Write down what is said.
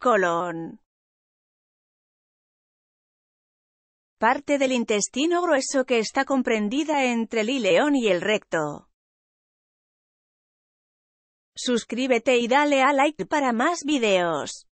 Colón. Parte del intestino grueso que está comprendida entre el ileón y el recto. Suscríbete y dale a like para más videos.